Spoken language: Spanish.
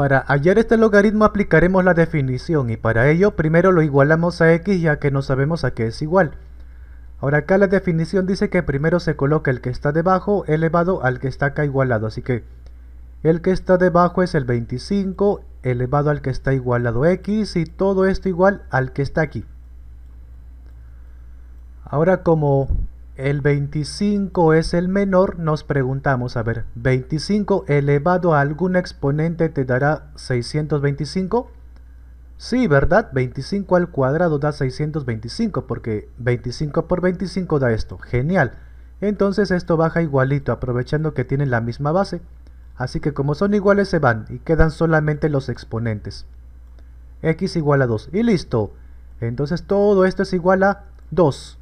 Para hallar este logaritmo aplicaremos la definición y para ello primero lo igualamos a x ya que no sabemos a qué es igual. Ahora acá la definición dice que primero se coloca el que está debajo elevado al que está acá igualado, así que el que está debajo es el 25 elevado al que está igualado x y todo esto igual al que está aquí. Ahora como el 25 es el menor, nos preguntamos, a ver, 25 elevado a algún exponente te dará 625. Sí, ¿verdad? 25 al cuadrado da 625, porque 25 por 25 da esto. Genial. Entonces esto baja igualito, aprovechando que tienen la misma base. Así que como son iguales se van y quedan solamente los exponentes. x igual a 2. Y listo. Entonces todo esto es igual a 2.